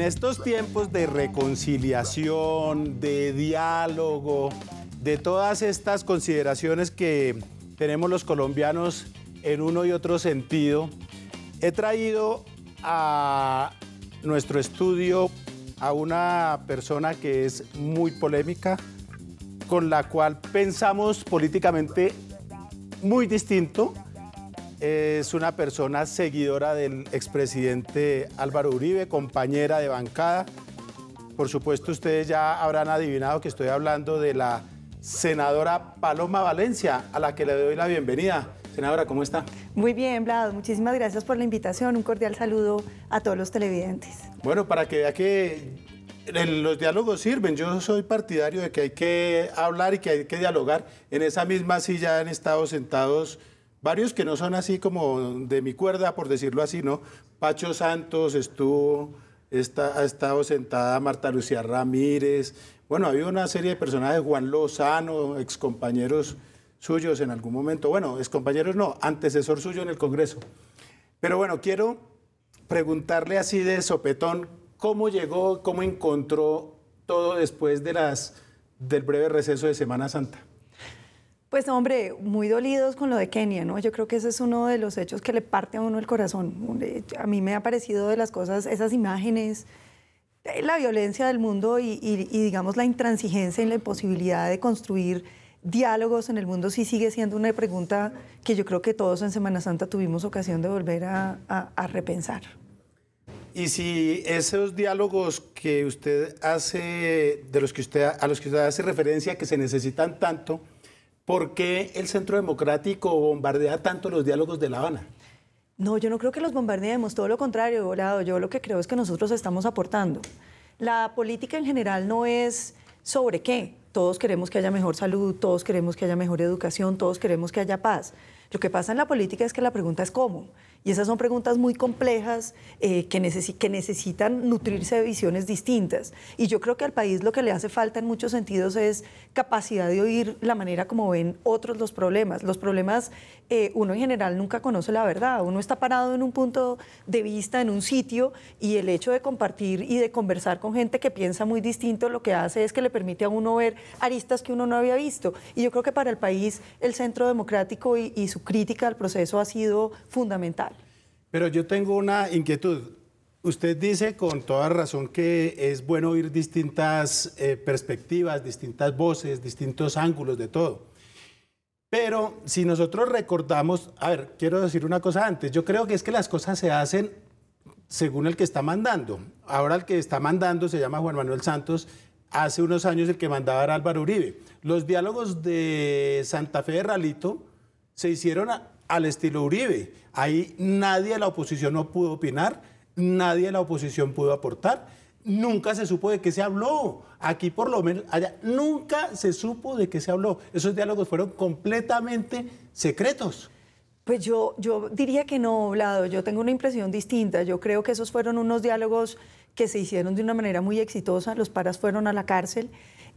en estos tiempos de reconciliación, de diálogo, de todas estas consideraciones que tenemos los colombianos en uno y otro sentido, he traído a nuestro estudio a una persona que es muy polémica, con la cual pensamos políticamente muy distinto, es una persona seguidora del expresidente Álvaro Uribe, compañera de bancada. Por supuesto, ustedes ya habrán adivinado que estoy hablando de la senadora Paloma Valencia, a la que le doy la bienvenida. Senadora, ¿cómo está? Muy bien, Vlad. Muchísimas gracias por la invitación. Un cordial saludo a todos los televidentes. Bueno, para que vea que los diálogos sirven. Yo soy partidario de que hay que hablar y que hay que dialogar. En esa misma silla han estado sentados varios que no son así como de mi cuerda, por decirlo así, ¿no? Pacho Santos estuvo, ha estado sentada Marta Lucía Ramírez, bueno, había una serie de personajes, Juan Lozano, excompañeros suyos en algún momento, bueno, excompañeros no, antecesor suyo en el Congreso. Pero bueno, quiero preguntarle así de sopetón, ¿cómo llegó, cómo encontró todo después de las, del breve receso de Semana Santa? Pues hombre, muy dolidos con lo de Kenia, ¿no? Yo creo que ese es uno de los hechos que le parte a uno el corazón. A mí me ha parecido de las cosas, esas imágenes, eh, la violencia del mundo y, digamos la intransigencia y la imposibilidad de construir diálogos en el mundo sí sigue siendo una pregunta que yo creo que todos en Semana Santa tuvimos ocasión de volver a, repensar. Y si esos diálogos que usted hace, de los que usted, a los que usted hace referencia, que se necesitan tanto, ¿Por qué el Centro Democrático bombardea tanto los diálogos de La Habana? No, yo no creo que los bombardeemos, todo lo contrario, Volado. Yo lo que creo es que nosotros estamos aportando. La política en general no es sobre qué. Todos queremos que haya mejor salud, todos queremos que haya mejor educación, todos queremos que haya paz. Lo que pasa en la política es que la pregunta es cómo. Y esas son preguntas muy complejas eh, que, que, necesitan nutrirse de visiones distintas. Y yo creo que al país lo que le hace falta en muchos sentidos es capacidad de oír la manera como ven otros los problemas. Los problemas eh, uno en general nunca conoce la verdad. Uno está parado en un punto de vista, en un sitio, y el hecho de compartir y de conversar con gente que piensa muy distinto lo que hace es que le permite a uno ver aristas que uno no había visto. Y yo creo que para el país el Centro Democrático y, su crítica al proceso ha sido fundamental. Pero yo tengo una inquietud. Usted dice con toda razón que es bueno oír distintas eh, perspectivas, distintas voces, distintos ángulos de todo. Pero si nosotros recordamos, a ver, quiero decir una cosa antes, yo creo que es que las cosas se hacen según el que está mandando. Ahora el que está mandando se llama Juan Manuel Santos, hace unos años el que mandaba era Álvaro Uribe. Los diálogos de Santa Fe de Ralito se hicieron al estilo Uribe. Ahí nadie de la oposición no pudo opinar, nadie de la oposición pudo aportar nunca se supo de qué se habló. Aquí por lo menos, allá nunca se supo de qué se habló. Esos diálogos fueron completamente secretos. Pues yo, yo diría que no, Vlado, yo tengo una impresión distinta. Yo creo que esos fueron unos diálogos que se hicieron de una manera muy exitosa, los paras fueron a la cárcel.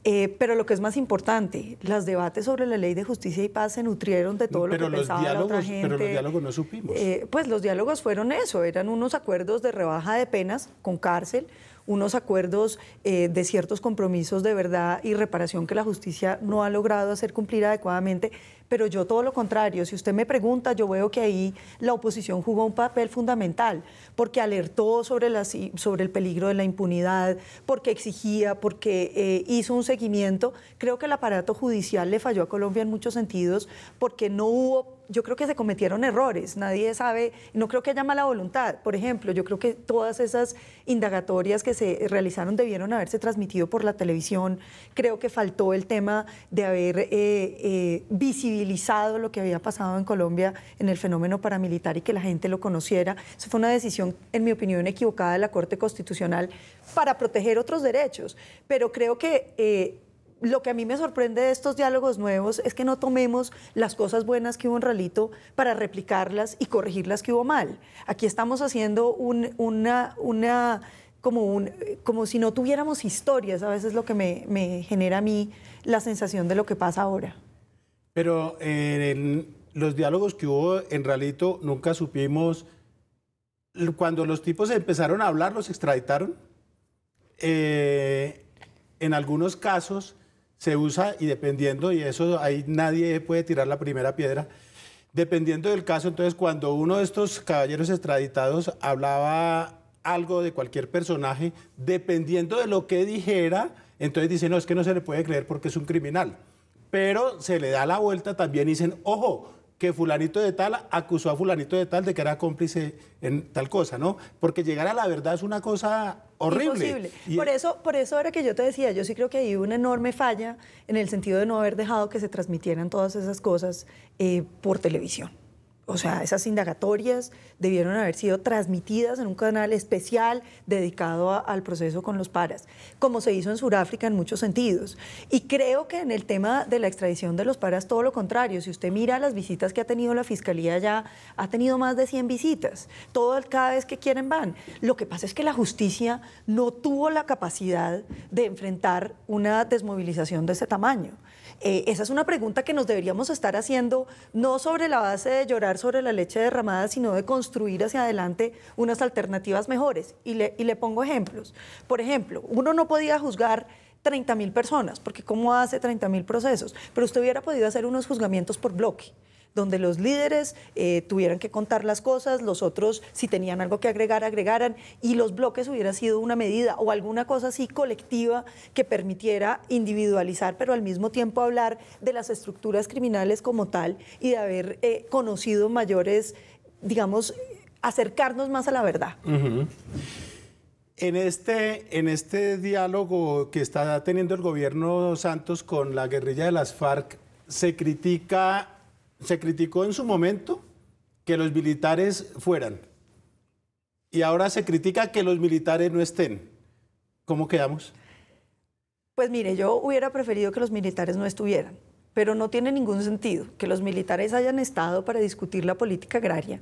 Eh, pero lo que es más importante, los debates sobre la ley de justicia y paz se nutrieron de todo lo que pensaba la otra gente. Pero los diálogos no supimos. Eh, pues los diálogos fueron eso, eran unos acuerdos de rebaja de penas con cárcel, unos acuerdos eh, de ciertos compromisos de verdad y reparación que la justicia no ha logrado hacer cumplir adecuadamente, pero yo todo lo contrario, si usted me pregunta, yo veo que ahí la oposición jugó un papel fundamental, porque alertó sobre, la, sobre el peligro de la impunidad, porque exigía, porque eh, hizo un seguimiento. Creo que el aparato judicial le falló a Colombia en muchos sentidos, porque no hubo yo creo que se cometieron errores, nadie sabe, no creo que haya mala voluntad. Por ejemplo, yo creo que todas esas indagatorias que se realizaron debieron haberse transmitido por la televisión. Creo que faltó el tema de haber eh, eh, visibilizado lo que había pasado en Colombia en el fenómeno paramilitar y que la gente lo conociera. Eso fue una decisión, en mi opinión, equivocada de la Corte Constitucional para proteger otros derechos. Pero creo que... Eh, lo que a mí me sorprende de estos diálogos nuevos es que no tomemos las cosas buenas que hubo en Ralito para replicarlas y corregir las que hubo mal. Aquí estamos haciendo una, como, como si no tuviéramos historias, a veces lo que me, genera a mí la sensación de lo que pasa ahora. Pero eh, en los diálogos que hubo en Ralito nunca supimos, cuando los tipos empezaron a hablar, los extraditaron. Eh, en algunos casos se usa y dependiendo, y eso ahí nadie puede tirar la primera piedra, dependiendo del caso, entonces cuando uno de estos caballeros extraditados hablaba algo de cualquier personaje, dependiendo de lo que dijera, entonces dicen, no, es que no se le puede creer porque es un criminal. Pero se le da la vuelta también dicen, ojo, que fulanito de tal acusó a fulanito de tal de que era cómplice en tal cosa, ¿no? Porque llegar a la verdad es una cosa horrible. Imposible. por, eso, por eso era que yo te decía, yo sí creo que hay una enorme falla en el sentido de no haber dejado que se transmitieran todas esas cosas eh, por televisión o sea, esas indagatorias debieron haber sido transmitidas en un canal especial dedicado al proceso con los paras, como se hizo en Sudáfrica en muchos sentidos. Y creo que en el tema de la extradición de los paras, todo lo contrario. Si usted mira las visitas que ha tenido la Fiscalía ya, ha tenido más de 100 visitas. Todo, cada vez que quieren van. Lo que pasa es que la justicia no tuvo la capacidad de enfrentar una desmovilización de ese tamaño. Eh, esa es una pregunta que nos deberíamos estar haciendo, no sobre la base de llorar sobre la leche derramada, sino de construir hacia adelante unas alternativas mejores. Y le, y le pongo ejemplos. Por ejemplo, uno no podía juzgar 30.000 mil personas, porque ¿cómo hace 30.000 mil procesos? Pero usted hubiera podido hacer unos juzgamientos por bloque donde los líderes eh, tuvieran que contar las cosas, los otros, si tenían algo que agregar, agregaran, y los bloques hubiera sido una medida o alguna cosa así colectiva que permitiera individualizar, pero al mismo tiempo hablar de las estructuras criminales como tal y de haber eh, conocido mayores, digamos, acercarnos más a la verdad. En este, en este diálogo que está teniendo el gobierno Santos con la guerrilla de las FARC, se critica se criticó en su momento que los militares fueran y ahora se critica que los militares no estén. ¿Cómo quedamos? Pues mire, yo hubiera preferido que los militares no estuvieran, pero no tiene ningún sentido que los militares hayan estado para discutir la política agraria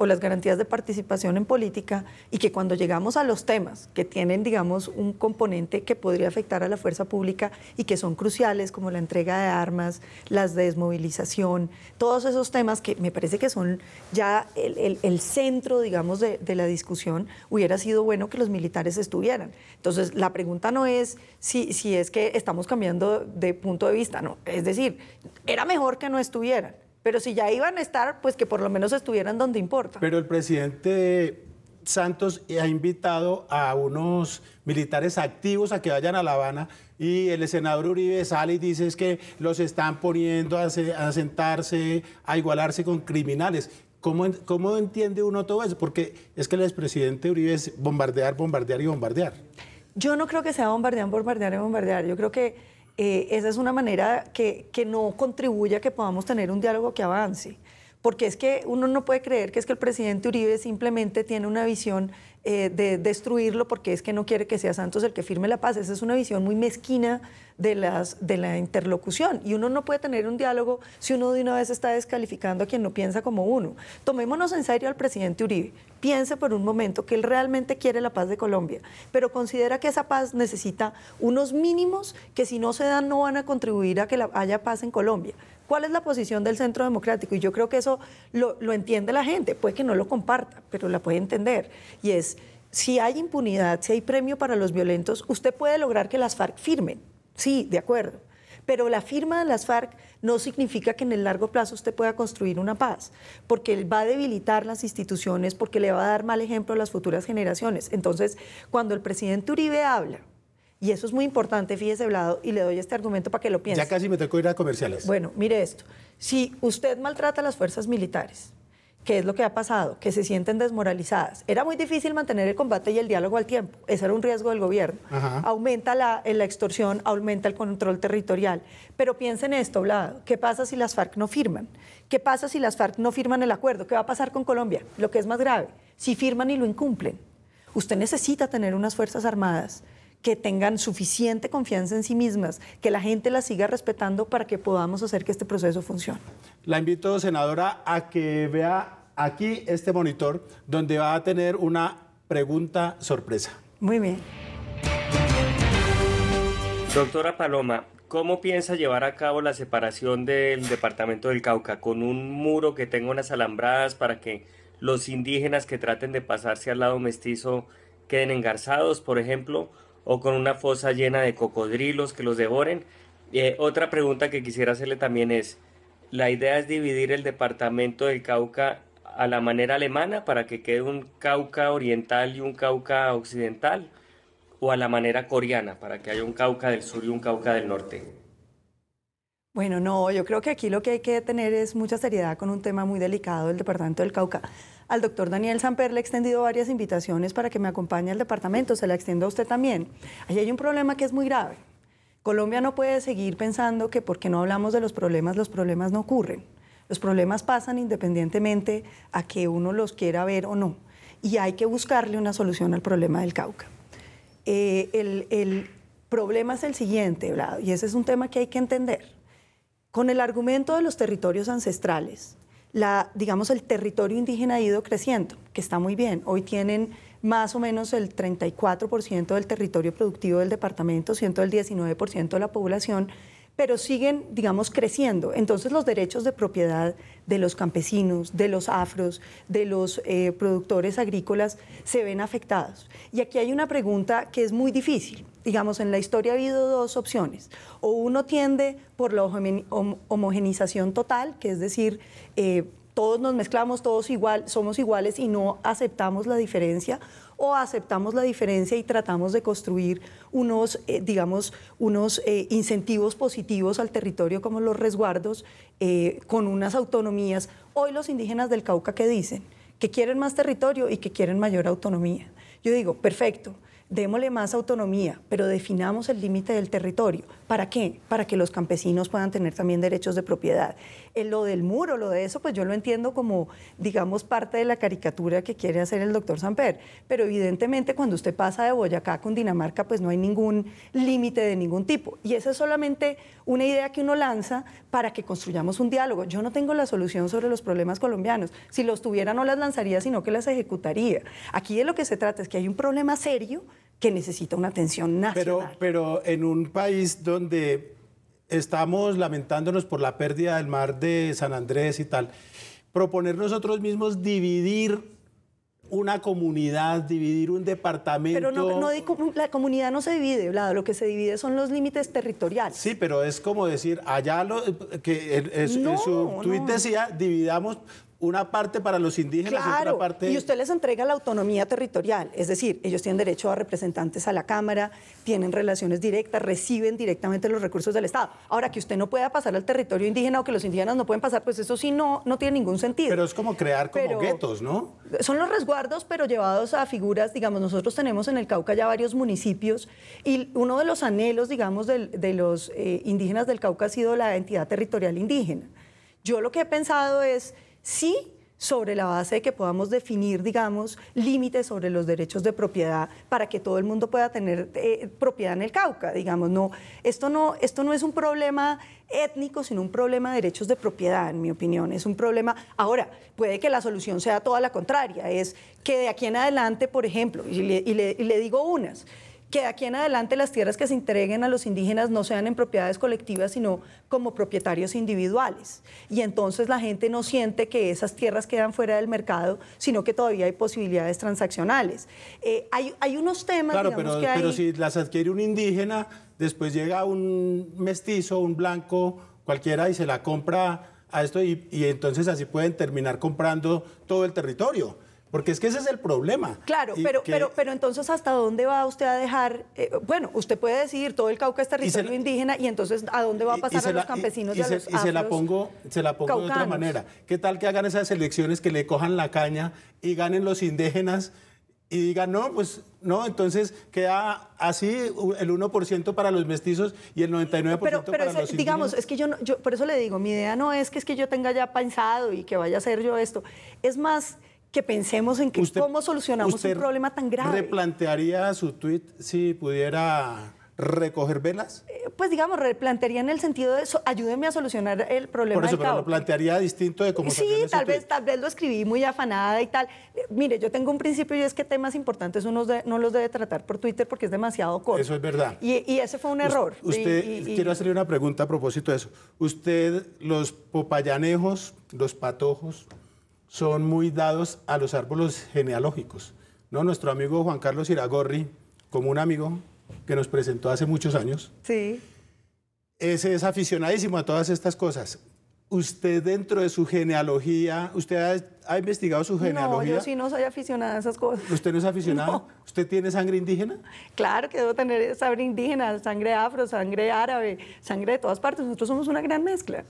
o las garantías de participación en política y que cuando llegamos a los temas que tienen, digamos, un componente que podría afectar a la fuerza pública y que son cruciales, como la entrega de armas, las desmovilización, todos esos temas que me parece que son ya el, centro, digamos, de, la discusión, hubiera sido bueno que los militares estuvieran. Entonces, la pregunta no es si, si es que estamos cambiando de punto de vista, no. Es decir, era mejor que no estuvieran pero si ya iban a estar, pues que por lo menos estuvieran donde importa. Pero el presidente Santos ha invitado a unos militares activos a que vayan a La Habana y el senador Uribe sale y dice que los están poniendo a, sentarse, a igualarse con criminales. ¿Cómo, ¿Cómo, entiende uno todo eso? Porque es que el expresidente Uribe es bombardear, bombardear y bombardear. Yo no creo que sea bombardear, bombardear y bombardear. Yo creo que eh, esa es una manera que, que no contribuye a que podamos tener un diálogo que avance porque es que uno no puede creer que es que el presidente Uribe simplemente tiene una visión eh, de destruirlo porque es que no quiere que sea Santos el que firme la paz. Esa es una visión muy mezquina de, las, de la interlocución y uno no puede tener un diálogo si uno de una vez está descalificando a quien no piensa como uno. Tomémonos en serio al presidente Uribe. Piense por un momento que él realmente quiere la paz de Colombia, pero considera que esa paz necesita unos mínimos que si no se dan no van a contribuir a que haya paz en Colombia cuál es la posición del Centro Democrático. Y yo creo que eso lo, entiende la gente, puede que no lo comparta, pero la puede entender. Y es, si hay impunidad, si hay premio para los violentos, usted puede lograr que las FARC firmen. Sí, de acuerdo. Pero la firma de las FARC no significa que en el largo plazo usted pueda construir una paz, porque va a debilitar las instituciones, porque le va a dar mal ejemplo a las futuras generaciones. Entonces, cuando el presidente Uribe habla y eso es muy importante, fíjese, Blado, y le doy este argumento para que lo piense. Ya casi me tocó ir a comerciales. Bueno, mire esto. Si usted maltrata a las fuerzas militares, ¿Qué es lo que ha pasado? Que se sienten desmoralizadas. Era muy difícil mantener el combate y el diálogo al tiempo. Ese era un riesgo del gobierno. Aumenta la, eh, la, extorsión, aumenta el control territorial. Pero piensen esto, Blado. ¿Qué pasa si las FARC no firman? ¿Qué pasa si las FARC no firman el acuerdo? ¿Qué va a pasar con Colombia? Lo que es más grave, si firman y lo incumplen. Usted necesita tener unas Fuerzas Armadas que tengan suficiente confianza en sí mismas, que la gente las siga respetando para que podamos hacer que este proceso funcione. La invito, senadora, a que vea aquí este monitor donde va a tener una pregunta sorpresa. Muy bien. Doctora Paloma, ¿cómo piensa llevar a cabo la separación del departamento del Cauca con un muro que tenga unas alambradas para que los indígenas que traten de pasarse al lado mestizo queden engarzados, por ejemplo? o con una fosa llena de cocodrilos que los devoren. Eh, otra pregunta que quisiera hacerle también es, ¿la idea es dividir el departamento del Cauca a la manera alemana para que quede un Cauca oriental y un Cauca occidental? ¿O a la manera coreana para que haya un Cauca del sur y un Cauca del norte? Bueno, no, yo creo que aquí lo que hay que tener es mucha seriedad con un tema muy delicado del departamento del Cauca al doctor Daniel Samper le he extendido varias invitaciones para que me acompañe al departamento, se la extiendo a usted también. Allí hay un problema que es muy grave. Colombia no puede seguir pensando que porque no hablamos de los problemas, los problemas no ocurren. Los problemas pasan independientemente a que uno los quiera ver o no. Y hay que buscarle una solución al problema del Cauca. Eh, el, problema es el siguiente, y ese es un tema que hay que entender. Con el argumento de los territorios ancestrales, la, digamos, el territorio indígena ha ido creciendo, que está muy bien. Hoy tienen más o menos el 34% del territorio productivo del departamento, 119% el 19% de la población, pero siguen, digamos, creciendo. Entonces los derechos de propiedad de los campesinos, de los afros, de los eh, productores agrícolas se ven afectados. Y aquí hay una pregunta que es muy difícil. Digamos, en la historia ha habido dos opciones. O uno tiende por la homogenización total, que es decir, eh, todos nos mezclamos, todos igual, somos iguales y no aceptamos la diferencia o aceptamos la diferencia y tratamos de construir unos, eh, digamos, unos eh, incentivos positivos al territorio como los resguardos eh, con unas autonomías. Hoy los indígenas del Cauca que dicen que quieren más territorio y que quieren mayor autonomía. Yo digo, perfecto, démosle más autonomía, pero definamos el límite del territorio. ¿Para qué? Para que los campesinos puedan tener también derechos de propiedad. En eh, lo del muro, lo de eso, pues yo lo entiendo como, digamos, parte de la caricatura que quiere hacer el doctor Samper. Pero evidentemente cuando usted pasa de Boyacá con Dinamarca, pues no hay ningún límite de ningún tipo. Y esa es solamente una idea que uno lanza para que construyamos un diálogo. Yo no tengo la solución sobre los problemas colombianos. Si los tuviera no las lanzaría, sino que las ejecutaría. Aquí de lo que se trata es que hay un problema serio que necesita una atención nacional. Pero, pero en un país donde estamos lamentándonos por la pérdida del mar de San Andrés y tal, proponer nosotros mismos dividir una comunidad, dividir un departamento. Pero no, la comunidad no se divide, lo que se divide son los límites territoriales. Sí, pero es como decir, allá lo que en, su tuit decía, dividamos una parte para los indígenas y otra parte. Y usted les entrega la autonomía territorial, es decir, ellos tienen derecho a representantes a la Cámara, tienen relaciones directas, reciben directamente los recursos del Estado. Ahora que usted no pueda pasar al territorio indígena o que los indígenas no pueden pasar, pues eso sí no, no tiene ningún sentido. Pero es como crear como guetos, ¿no? Son los resguardos, pero llevados a figuras, digamos, nosotros tenemos en el Cauca ya varios municipios y uno de los anhelos, digamos, de, los eh, indígenas del Cauca ha sido la entidad territorial indígena. Yo lo que he pensado es sí sobre la base de que podamos definir, digamos, límites sobre los derechos de propiedad para que todo el mundo pueda tener eh, propiedad en el Cauca, digamos, no esto, no, esto no es un problema étnico, sino un problema de derechos de propiedad, en mi opinión, es un problema, ahora, puede que la solución sea toda la contraria, es que de aquí en adelante, por ejemplo, y le digo unas, que de aquí en adelante las tierras que se entreguen a los indígenas no sean en propiedades colectivas, sino como propietarios individuales. Y entonces la gente no siente que esas tierras quedan fuera del mercado, sino que todavía hay posibilidades transaccionales. Eh, hay, hay, unos temas... Claro, pero, pero si las adquiere un indígena, después llega un mestizo, un blanco, cualquiera, y se la compra a esto y entonces así pueden terminar comprando todo el territorio. Porque es que ese es el problema. Claro, pero, pero, pero entonces, ¿hasta dónde va usted a dejar? Eh, bueno, usted puede decidir, todo el Cauca es territorio indígena, y entonces, ¿a dónde va a pasar a los campesinos y, a se, Y se la pongo, se la pongo de otra manera. ¿Qué tal que hagan esas elecciones que le cojan la caña y ganen los indígenas? y digan, no, pues no, entonces queda así el 1% para los mestizos y el 99% para los para Pero digamos, es que yo, yo, por eso le digo, mi idea no es que es que yo tenga ya pensado y que vaya a ser yo esto, es más que pensemos en que cómo solucionamos un problema tan grave. ¿Replantearía su tweet si pudiera recoger velas? Eh, pues digamos, replantearía en el sentido de eso ayúdenme a solucionar el problema. Por eso, pero lo plantearía distinto de cómo Sí, tal vez, tal vez lo escribí muy afanada y tal. Eh, mire, yo tengo un principio y es que temas importantes uno no los debe tratar por Twitter porque es demasiado corto. Eso es verdad. Y, ese fue un error. Usted, quiero hacerle una pregunta a propósito de eso. Usted, los popayanejos, los patojos, son muy dados a los árboles genealógicos. ¿no? Nuestro amigo Juan Carlos Iragorri, como un amigo que nos presentó hace muchos años, sí. ese es aficionadísimo a todas estas cosas. ¿Usted dentro de su genealogía, usted ha, investigado su genealogía? No, yo sí no soy aficionada a esas cosas. ¿Usted no es aficionado, ¿Usted tiene sangre indígena? Claro que debo tener sangre indígena, sangre afro, sangre árabe, sangre de todas partes. Nosotros somos una gran mezcla.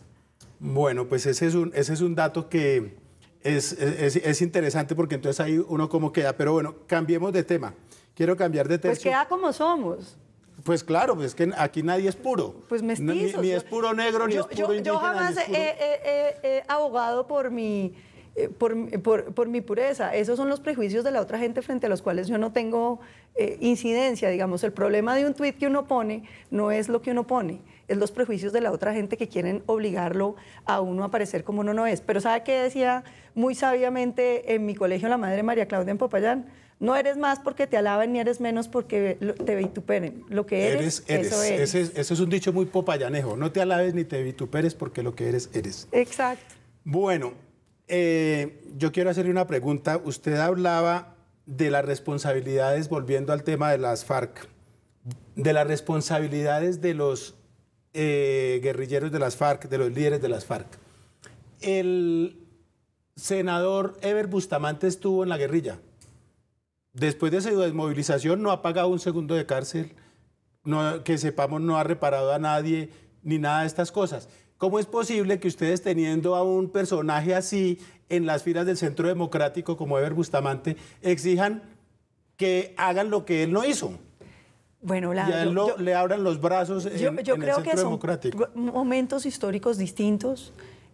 Bueno, pues ese es un, ese es un dato que, es, interesante porque entonces ahí uno como queda. Pero bueno, cambiemos de tema. Quiero cambiar de tema. Pues queda como somos. Pues claro, pues es que aquí nadie es puro. Pues mestizo. Ni, es puro negro, ni es puro Yo, yo jamás he, abogado por mi, eh, por, por, por, mi pureza. Esos son los prejuicios de la otra gente frente a los cuales yo no tengo eh, incidencia. Digamos, el problema de un tweet que uno pone no es lo que uno pone, es los prejuicios de la otra gente que quieren obligarlo a uno a parecer como uno no es. Pero ¿sabe qué decía muy sabiamente en mi colegio la madre María Claudia en Popayán. No eres más porque te alaben ni eres menos porque te vituperen. Lo que eres, eso es Ese, es un dicho muy popayanejo. No te alabes ni te vituperes porque lo que eres, eres. Exacto. Bueno, eh, yo quiero hacerle una pregunta. Usted hablaba de las responsabilidades, volviendo al tema de las FARC, de las responsabilidades de los eh, guerrilleros de las FARC, de los líderes de las FARC. El, senador Ever Bustamante estuvo en la guerrilla. Después de su desmovilización no ha pagado un segundo de cárcel, no, que sepamos no ha reparado a nadie, ni nada de estas cosas. ¿Cómo es posible que ustedes teniendo a un personaje así en las filas del Centro Democrático como Ever Bustamante exijan que hagan lo que él no hizo? Bueno, le abran los brazos en, yo, yo creo que son momentos históricos distintos.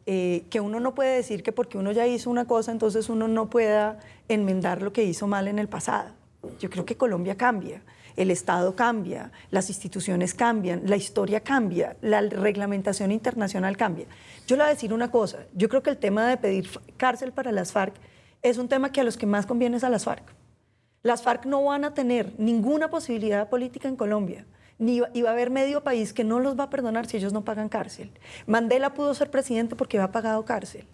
Eh, que uno no puede decir que porque uno ya hizo una cosa, entonces uno no pueda enmendar lo que hizo mal en el pasado. Yo creo que Colombia cambia, el Estado cambia, las instituciones cambian, la historia cambia, la reglamentación internacional cambia. Yo le voy a decir una cosa, yo creo que el tema de pedir cárcel para las FARC es un tema que a los que más conviene es a las FARC. Las FARC no van a tener ninguna posibilidad política en Colombia y va a haber medio país que no los va a perdonar si ellos no pagan cárcel. Mandela pudo ser presidente porque había pagado cárcel.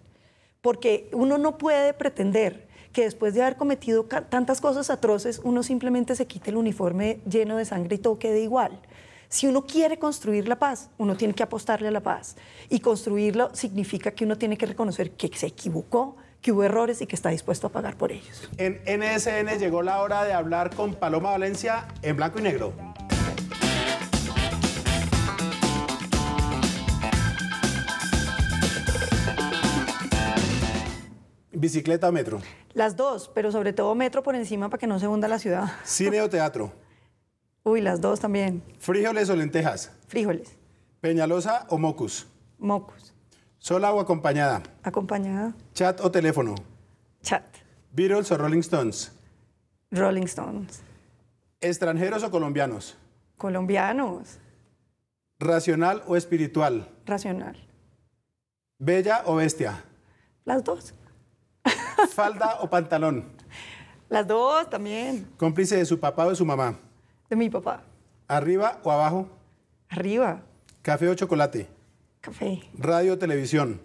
Porque uno no puede pretender que después de haber cometido tantas cosas atroces, uno simplemente se quite el uniforme lleno de sangre y todo quede igual. Si uno quiere construir la paz, uno tiene que apostarle a la paz. Y construirla significa que uno tiene que reconocer que se equivocó, que hubo errores y que está dispuesto a pagar por ellos. En NSN llegó la hora de hablar con Paloma Valencia en blanco y negro. ¿Bicicleta o metro? Las dos, pero sobre todo metro por encima para que no se hunda la ciudad. ¿Cine o teatro? Uy, las dos también. ¿Frijoles o lentejas? Frijoles. ¿Peñalosa o mocus? Mocus. ¿Sola o acompañada? Acompañada. ¿Chat o teléfono? Chat. ¿Beatles o Rolling Stones? Rolling Stones. ¿Extranjeros o colombianos? Colombianos. ¿Racional o espiritual? Racional. ¿Bella o bestia? Las dos. ¿Falda o pantalón? Las dos también. ¿Cómplice de su papá o de su mamá? De mi papá. ¿Arriba o abajo? Arriba. ¿Café o chocolate? Café. ¿Radio o televisión?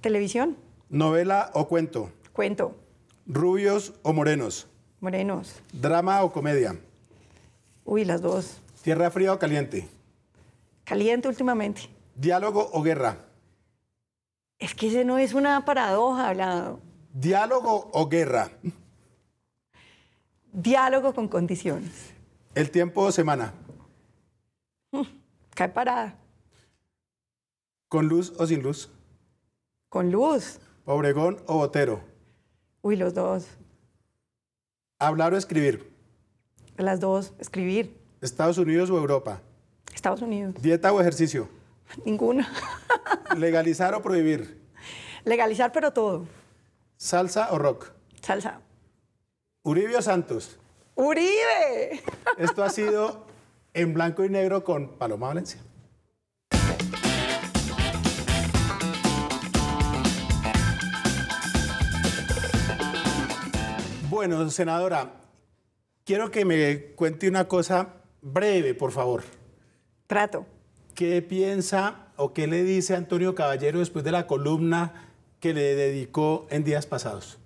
Televisión. ¿Novela o cuento? Cuento. ¿Rubios o morenos? Morenos. ¿Drama o comedia? Uy, las dos. ¿Tierra fría o caliente? Caliente últimamente. ¿Diálogo o guerra? Es que ese no es una paradoja, hablado. ¿Diálogo o guerra? Diálogo con condiciones. ¿El tiempo o semana? Cae parada. ¿Con luz o sin luz? Con luz. ¿Obregón o Botero? Uy, los dos. ¿Hablar o escribir? Las dos, escribir. ¿Estados Unidos o Europa? Estados Unidos. ¿Dieta o ejercicio? Ninguno. ¿Legalizar o prohibir? Legalizar, pero todo. ¿Salsa o rock? Salsa. Uribe Santos. Uribe. Esto ha sido en blanco y negro con Paloma Valencia. Bueno, senadora, quiero que me cuente una cosa breve, por favor. Trato. ¿Qué piensa o qué le dice Antonio Caballero después de la columna que le dedicó en días pasados?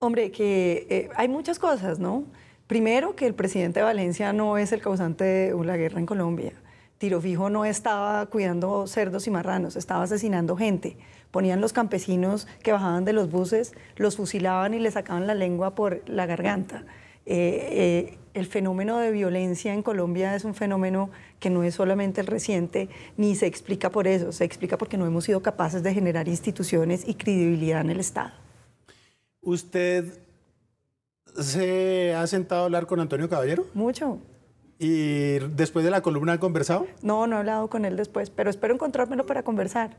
Hombre, que eh, hay muchas cosas, ¿no? Primero, que el presidente de Valencia no es el causante de la guerra en Colombia. Tirofijo no estaba cuidando cerdos y marranos, estaba asesinando gente. Ponían los campesinos que bajaban de los buses, los fusilaban y les sacaban la lengua por la garganta. Eh, eh, el fenómeno de violencia en Colombia es un fenómeno que no es solamente el reciente, ni se explica por eso, se explica porque no hemos sido capaces de generar instituciones y credibilidad en el Estado. ¿Usted se ha sentado a hablar con Antonio Caballero? Mucho. ¿Y después de la columna ha conversado? No, no he hablado con él después, pero espero encontrármelo para conversar.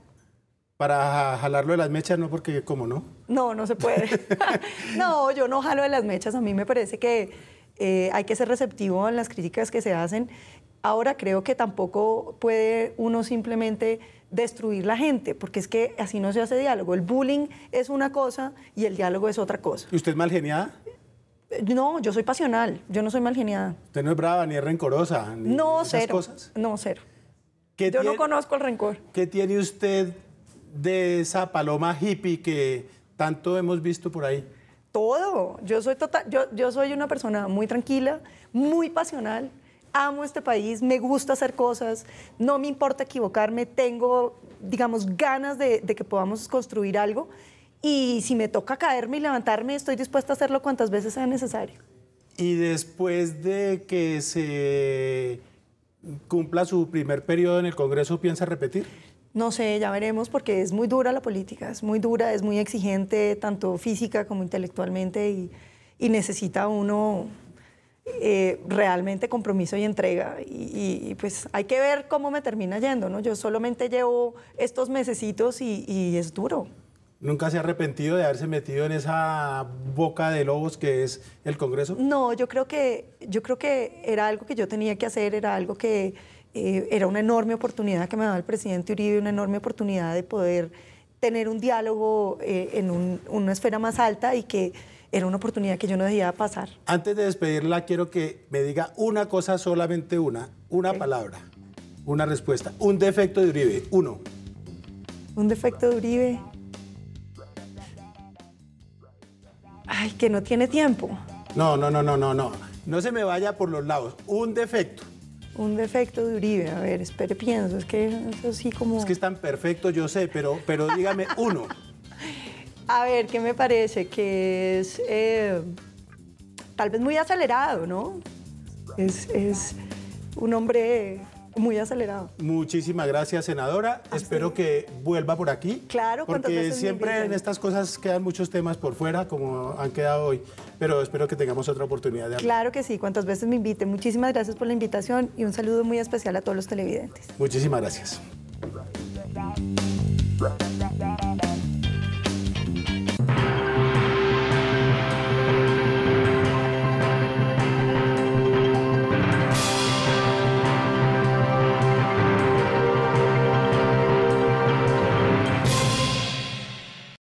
Para jalarlo de las mechas, no, porque ¿cómo no? No, no se puede. no, yo no jalo de las mechas. A mí me parece que eh, hay que ser receptivo a las críticas que se hacen Ahora creo que tampoco puede uno simplemente destruir la gente, porque es que así no se hace diálogo. El bullying es una cosa y el diálogo es otra cosa. ¿Y usted es mal No, yo soy pasional, yo no soy mal geniada. Usted no es brava, ni es rencorosa, no, cero. No, cero. yo no conozco el rencor. ¿Qué tiene usted de esa paloma hippie que tanto hemos visto por ahí? Todo. Yo soy total, yo, yo soy una persona muy tranquila, muy pasional amo este país, me gusta hacer cosas, no me importa equivocarme, tengo, digamos, ganas de, que podamos construir algo y si me toca caerme y levantarme, estoy dispuesta a hacerlo cuantas veces sea necesario. Y después de que se cumpla su primer periodo en el Congreso, ¿piensa repetir? No sé, ya veremos, porque es muy dura la política, es muy dura, es muy exigente, tanto física como intelectualmente, y, y necesita uno eh, realmente compromiso y entrega. Y, pues hay que ver cómo me termina yendo, ¿no? Yo solamente llevo estos mesecitos y, es duro. ¿Nunca se ha arrepentido de haberse metido en esa boca de lobos que es el Congreso? No, yo creo que, yo creo que era algo que yo tenía que hacer, era algo que eh, era una enorme oportunidad que me daba el presidente Uribe, una enorme oportunidad de poder tener un diálogo eh, en una esfera más alta y que era una oportunidad que yo no debía pasar. Antes de despedirla, quiero que me diga una cosa, solamente una, una palabra, una respuesta. Un defecto de Uribe, uno. Un defecto de Uribe. Ay, que no tiene tiempo. No, no, no, no, no, no. No se me vaya por los lados. Un defecto. Un defecto de Uribe, a ver, espere, pienso, es que eso sí como... Es que es tan perfecto, yo sé, pero, pero dígame uno. A ver, ¿qué me parece? Que es eh, tal vez muy acelerado, ¿no? Es, un hombre muy acelerado. Muchísimas gracias, senadora. Espero que vuelva por aquí. Claro, porque siempre en estas cosas quedan muchos temas por fuera, como han quedado hoy. Pero espero que tengamos otra oportunidad de hablar. Claro que sí, cuantas veces me invite. Muchísimas gracias por la invitación y un saludo muy especial a todos los televidentes. Muchísimas gracias.